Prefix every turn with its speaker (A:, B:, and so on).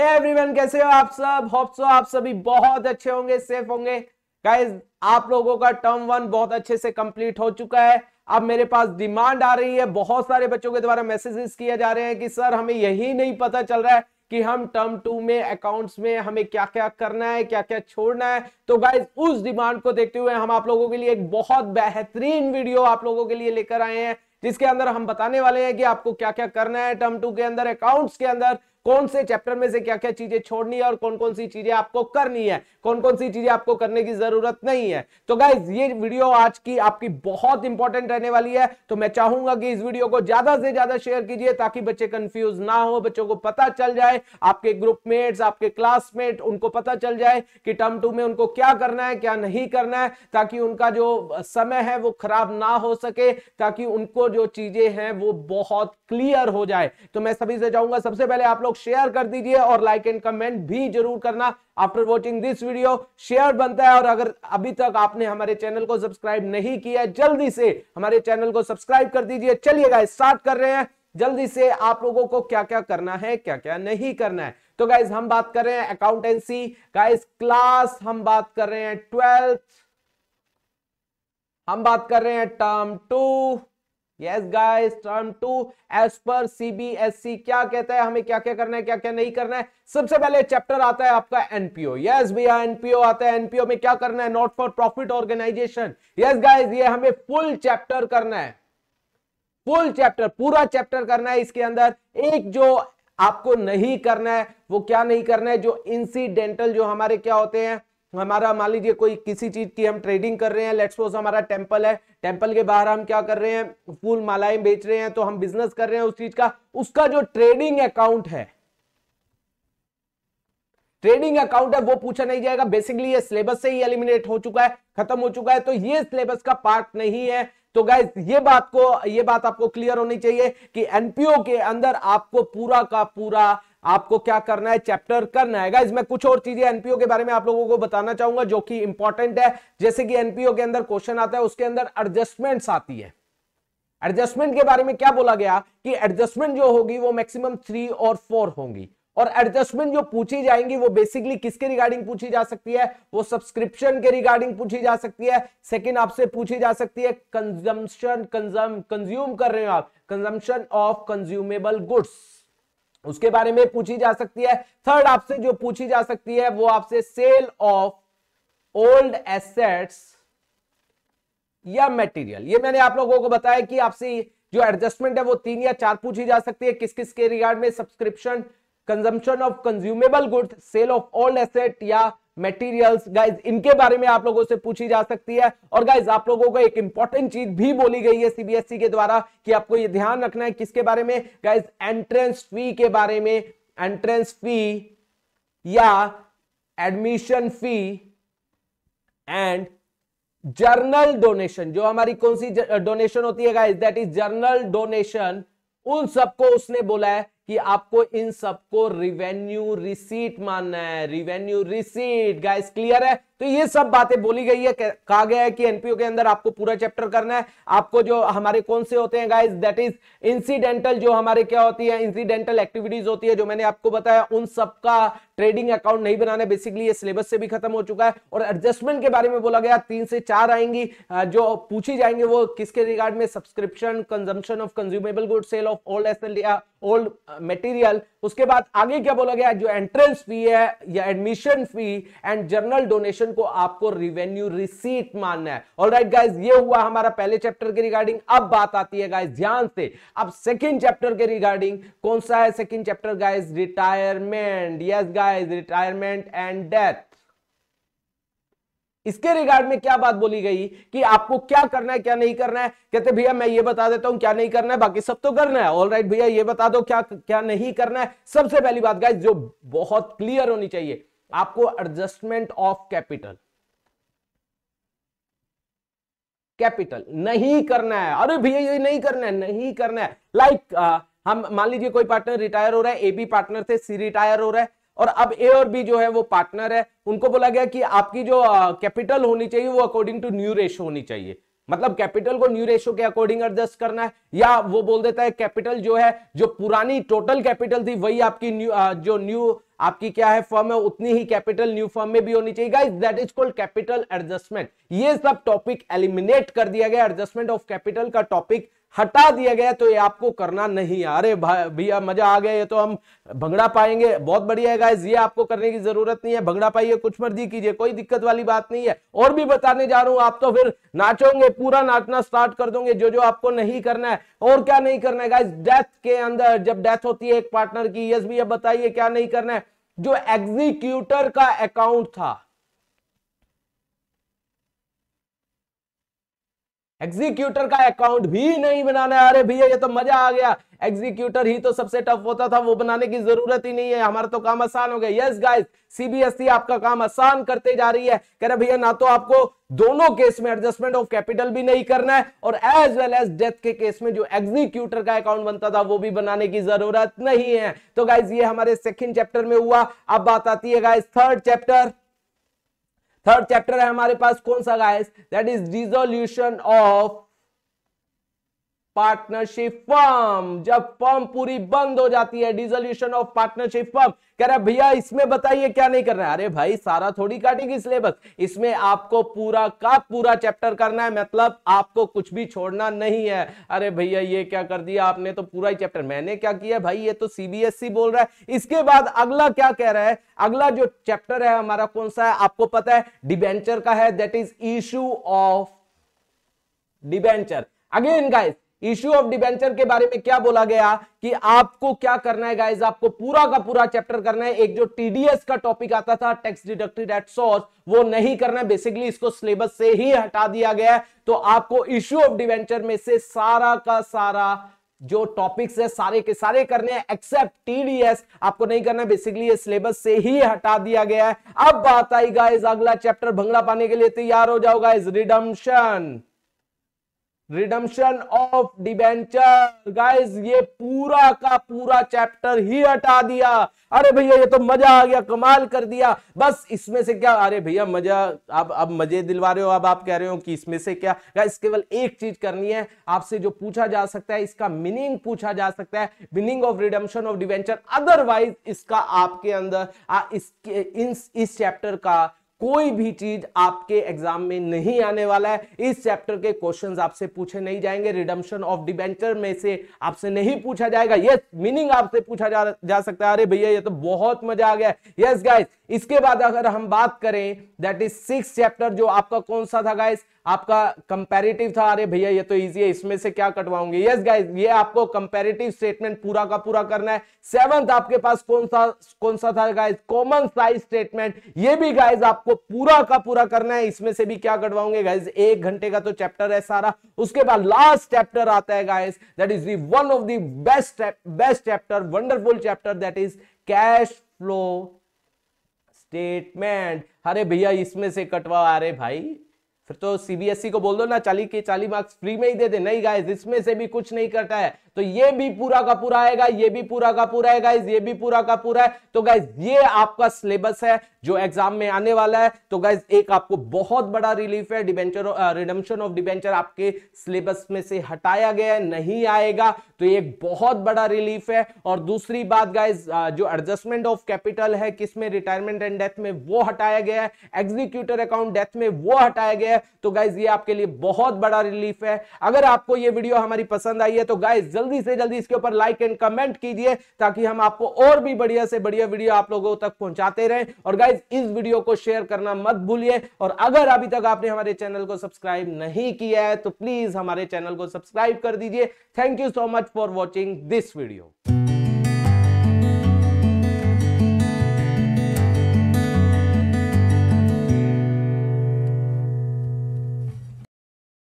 A: हे hey everyone कैसे हो आप सब होप सो आप सभी बहुत अच्छे होंगे सेफ होंगे गाइस आप लोगों का टर्म वन बहुत अच्छे से कंप्लीट हो चुका है अब मेरे पास डिमांड आ रही है बहुत सारे बच्चों के द्वारा मैसेजेस किए जा रहे हैं कि सर हमें यही नहीं पता चल रहा है कि हम टर्म टू में अकाउंट्स में हमें क्या क्या करना है क्या क्या छोड़ना है तो गाइज उस डिमांड को देखते हुए हम आप लोगों के लिए एक बहुत बेहतरीन वीडियो आप लोगों के लिए लेकर आए हैं जिसके अंदर हम बताने वाले हैं कि आपको क्या क्या करना है टर्म टू के अंदर अकाउंट्स के अंदर कौन से चैप्टर में से क्या क्या चीजें छोड़नी है और कौन कौन सी चीजें आपको करनी है कौन कौन सी चीजें आपको करने की जरूरत नहीं है तो गाइज ये वीडियो आज की आपकी बहुत इंपॉर्टेंट रहने वाली है तो मैं चाहूंगा कि इस वीडियो को ज्यादा से ज्यादा शेयर कीजिए ताकि बच्चे कंफ्यूज ना हो बच्चों को पता चल जाए आपके ग्रुपमेट्स आपके क्लासमेट उनको पता चल जाए कि टर्म टू में उनको क्या करना है क्या नहीं करना है ताकि उनका जो समय है वो खराब ना हो सके ताकि उनको जो चीजें हैं वो बहुत क्लियर हो जाए तो मैं सभी से चाहूंगा सबसे पहले आप लोग लोग शेयर कर दीजिए और लाइक एंड कमेंट भी जरूर करना after watching this video share बनता है और अगर अभी तक आपने हमारे चैनल को सब्सक्राइब नहीं किया जल्दी से हमारे चैनल को सब्सक्राइब कर दीजिए चलिएगा स्टार्ट कर रहे हैं जल्दी से आप लोगों को क्या क्या करना है क्या क्या नहीं करना है तो गाइज हम बात कर रहे हैं अकाउंटेंसी गाइज क्लास हम बात कर रहे हैं ट्वेल्थ हम बात कर रहे हैं term two yes guys term two as पर सीबीएसई क्या कहता है हमें क्या क्या करना है क्या क्या नहीं करना है सबसे पहले चैप्टर आता है आपका एनपीओ यस भैया एनपीओ आता है एनपीओ में क्या करना है not for profit organization yes guys ये हमें फुल चैप्टर करना है फुल चैप्टर पूरा चैप्टर करना है इसके अंदर एक जो आपको नहीं करना है वो क्या नहीं करना है जो इंसिडेंटल जो हमारे क्या होते हैं हमारा मान लीजिए कोई किसी चीज की हम ट्रेडिंग कर रहे हैं लेट्स सपोज हमारा टेम्पल है टेम्पल के बाहर हम क्या कर रहे हैं फूल मालाएं बेच रहे हैं तो हम बिजनेस कर रहे हैं उस चीज का उसका जो ट्रेडिंग अकाउंट है ट्रेडिंग अकाउंट है वो पूछा नहीं जाएगा बेसिकली ये सिलेबस से ही एलिमिनेट हो चुका है खत्म हो चुका है तो ये सिलेबस का पार्ट नहीं है तो गाइज ये बात को ये बात आपको क्लियर होनी चाहिए कि एनपीओ के अंदर आपको पूरा का पूरा आपको क्या करना है चैप्टर करना है इसमें कुछ और चीजें एनपीओ के बारे में आप लोगों को बताना चाहूंगा जो कि इंपॉर्टेंट है जैसे कि एनपीओ के अंदर क्वेश्चन आता है उसके अंदर एडजस्टमेंट्स आती है एडजस्टमेंट के बारे में क्या बोला गया कि एडजस्टमेंट जो होगी वो मैक्सिमम थ्री और फोर होंगी और एडजस्टमेंट जो पूछी जाएंगी वो बेसिकली किसके रिगार्डिंग पूछी जा सकती है वो सब्सक्रिप्शन के रिगार्डिंग पूछी जा सकती है सेकंड आपसे पूछी जा सकती है कंजम्पशन कंज्यूम कर रहे हो आप कंजम्पशन ऑफ कंज्यूमेबल गुड्स उसके बारे में पूछी जा सकती है थर्ड आपसे जो पूछी जा सकती है वो आपसे सेल ऑफ ओल्ड एसेट्स या मटेरियल ये मैंने आप लोगों को बताया कि आपसे जो एडजस्टमेंट है वो तीन या चार पूछी जा सकती है किस किस के रिगार्ड में subscription consumption of consumable good sale of old asset या मटेरियल्स गाइज इनके बारे में आप लोगों से पूछी जा सकती है और गाइज आप लोगों को एक इंपॉर्टेंट चीज भी बोली गई है सीबीएसई e के द्वारा कि आपको ये ध्यान रखना है किसके बारे में गाइज एंट्रेंस फी के बारे में एंट्रेंस फी या admission fee and general donation जो हमारी कौन सी डोनेशन होती है guys that is general donation उन सबको उसने बोला है कि आपको इन सबको रिवेन्यू रिसीट मानना है रिवेन्यू रिसीट गाइस क्लियर है तो ये सब बातें बोली गई है कहा गया है कि एनपीओ के अंदर आपको पूरा चैप्टर करना है आपको जो हमारे कौन से होते हैं गाइस दैट इज इंसिडेंटल जो हमारे क्या होती है इंसिडेंटल एक्टिविटीज होती है जो मैंने आपको बताया उन सब का ट्रेडिंग अकाउंट नहीं बनाने बेसिकली ये सिलेबस से भी खत्म हो चुका है और एडजस्टमेंट के बारे में बोला गया तीन से चार आएंगी जो पूछी जाएंगे वो किसके रिगार्ड में subscription consumption of consumable good sale of old asset old material उसके बाद आगे क्या बोला गया जो एंट्रेंस फी है या admission fee and general donation question को आपको रिवेन्यू रिसीट मानना है और राइट गाइज ये हुआ हमारा पहले चैप्टर के रिगार्डिंग अब बात आती है गाइज ध्यान से अब सेकेंड चैप्टर के रिगार्डिंग कौन सा है second chapter guys retirement yes guys retirement and death इसके रिगार्ड में क्या बात बोली गई कि आपको क्या करना है क्या नहीं करना है कहते भैया मैं ये बता देता हूं क्या नहीं करना है बाकी सब तो करना है ऑल राइट भैया ये बता दो क्या क्या नहीं करना है सबसे पहली बात गाइस जो बहुत क्लियर होनी चाहिए आपको एडजस्टमेंट ऑफ कैपिटल कैपिटल नहीं करना है अरे भैया ये नहीं करना है नहीं करना है लाइक like, uh, हम मान लीजिए कोई पार्टनर रिटायर हो रहा है ए बी पार्टनर थे सी रिटायर हो रहा है और अब ए और बी जो है वो पार्टनर है उनको बोला गया कि आपकी जो कैपिटल uh, होनी चाहिए वो अकॉर्डिंग टू न्यू रेशो होनी चाहिए मतलब कैपिटल को न्यू रेशो के अकॉर्डिंग एडजस्ट करना है या वो बोल देता है कैपिटल जो है जो पुरानी टोटल कैपिटल थी वही आपकी न्यू uh, जो न्यू आपकी क्या है फर्म है उतनी ही कैपिटल न्यू फर्म में भी होनी चाहिए guys that is called capital adjustment ये सब टॉपिक एलिमिनेट कर दिया गया एडजस्टमेंट ऑफ कैपिटल का टॉपिक हटा दिया गया तो ये आपको करना नहीं अरे भैया मजा आ गया ये तो हम भंगड़ा पाएंगे बहुत बढ़िया है गाइस ये आपको करने की जरूरत नहीं है भंगड़ा पाइए कुछ मर्जी कीजिए कोई दिक्कत वाली बात नहीं है और भी बताने जा रहा हूं आप तो फिर नाचोगे पूरा नाचना स्टार्ट कर दोगे जो जो आपको नहीं करना है और क्या नहीं करना है गाइज डेथ के अंदर जब डेथ होती है एक पार्टनर की यस भी बताइए क्या नहीं करना है जो एग्जीक्यूटर का अकाउंट था एग्जीक्यूटर का अकाउंट भी नहीं बनाना है अरे भैया ये तो मजा आ गया एग्जीक्यूटर ही तो सबसे टफ होता था वो बनाने की जरूरत ही नहीं है हमारा तो काम आसान हो गया यस गाइस सीबीएसई आपका काम आसान करते जा रही है कह रहे भैया ना तो आपको दोनों केस में एडजस्टमेंट ऑफ कैपिटल भी नहीं करना है और एज वेल एज डेथ के केस में जो एग्जीक्यूटर का अकाउंट बनता था वो भी बनाने की जरूरत नहीं है तो गाइज ये हमारे सेकेंड चैप्टर में हुआ अब बात आती है guys third chapter third chapter है हमारे पास कौन सा guys that is resolution of partnership firm जब फर्म पूरी बंद हो जाती है डिजोल्यूशन ऑफ पार्टनरशिप फर्म कह रहा भैया इसमें बताइए क्या नहीं करना है अरे भाई सारा थोड़ी काटेगी सिलेबस इसमें आपको पूरा का पूरा चैप्टर करना है मतलब आपको कुछ भी छोड़ना नहीं है अरे भैया ये क्या कर दिया आपने तो पूरा ही चैप्टर मैंने क्या किया भाई ये तो सीबीएसई e बोल रहा है इसके बाद अगला क्या कह रहा है अगला जो चैप्टर है हमारा कौन सा है आपको पता है डिबेंचर का है that is issue of debenture again guys issue of debenture के बारे में क्या बोला गया कि आपको क्या करना है गाइज आपको पूरा का पूरा चैप्टर करना है एक जो टीडीएस का टॉपिक आता था टैक्स डिडक्टेड एट सोर्स वो नहीं करना है बेसिकली इसको सिलेबस से ही हटा दिया गया है तो आपको इश्यू ऑफ डिवेंचर में से सारा का सारा जो टॉपिक्स है सारे के सारे करने हैं एक्सेप्ट टीडीएस आपको नहीं करना बेसिकली ये सिलेबस से ही हटा दिया गया है अब बात आई गाइज अगला चैप्टर भंगड़ा पाने के लिए तैयार हो जाओ guys redemption redemption of debenture guys ये पूरा का पूरा चैप्टर ही हटा दिया अरे भैया ये तो मजा आ गया कमाल कर दिया बस इसमें से क्या अरे भैया मजा आप अब मजे दिलवा रहे हो अब आप कह रहे हो कि इसमें से क्या गाइस केवल एक चीज करनी है आपसे जो पूछा जा सकता है इसका मीनिंग पूछा जा सकता है meaning of redemption of debenture otherwise इसका आपके अंदर आ, इसके इन इस चैप्टर का कोई भी चीज आपके एग्जाम में नहीं आने वाला है इस चैप्टर के क्वेश्चंस आपसे पूछे नहीं जाएंगे रिडम्शन ऑफ डिबेंचर में से आपसे नहीं पूछा जाएगा यस मीनिंग आपसे पूछा जा, जा सकता है अरे भैया ये तो बहुत मजा आ गया यस गाइस इसके बाद अगर हम बात करें दैट इज सिक्स चैप्टर जो आपका कौन सा था गाइस आपका कंपेरेटिव था अरे भैया ये तो इजी है इसमें से क्या कटवाऊंगे यस गाइस ये आपको कंपेरेटिव स्टेटमेंट पूरा का पूरा करना है सेवंथ आपके पास कौन सा कौन सा था गाइस कॉमन साइज स्टेटमेंट ये भी गाइस आपको पूरा का पूरा करना है इसमें से भी क्या कटवाऊंगे गाइस एक घंटे का तो चैप्टर है सारा उसके बाद लास्ट चैप्टर आता है guys that is one of the best best chapter wonderful chapter that is cash flow statement अरे भैया इसमें से कटवा अरे भाई फिर तो सीबीएसई e को बोल दो ना चाली के चालीस मार्क्स फ्री में ही दे दे नहीं गाइस इसमें से भी कुछ नहीं करता है तो ये भी पूरा का पूरा आएगा ये भी पूरा का पूरा है गाइज ये भी पूरा का पूरा है तो गाइज ये आपका सिलेबस है जो एग्जाम में आने वाला है तो गाइज एक आपको बहुत बड़ा रिलीफ है डिबेंचर रिडम्शन ऑफ डिबेंचर आपके सिलेबस में से हटाया गया है नहीं आएगा तो ये बहुत बड़ा रिलीफ है और दूसरी बात गाइज uh, जो एडजस्टमेंट ऑफ कैपिटल है किसमें रिटायरमेंट एंड डेथ में वो हटाया गया है एग्जीक्यूटर अकाउंट डेथ में वो हटाया गया है तो गाइज ये आपके लिए बहुत बड़ा रिलीफ है अगर आपको ये वीडियो हमारी पसंद आई है तो गाइज जल्दी से जल्दी इसके ऊपर लाइक एंड कमेंट कीजिए ताकि हम आपको और भी बढ़िया से बढ़िया वीडियो आप लोगों तक पहुंचाते रहें और गाइज इस वीडियो को शेयर करना मत भूलिए और अगर अभी तक आपने हमारे चैनल को सब्सक्राइब नहीं किया है तो प्लीज हमारे चैनल को सब्सक्राइब कर दीजिए thank you so much for watching this video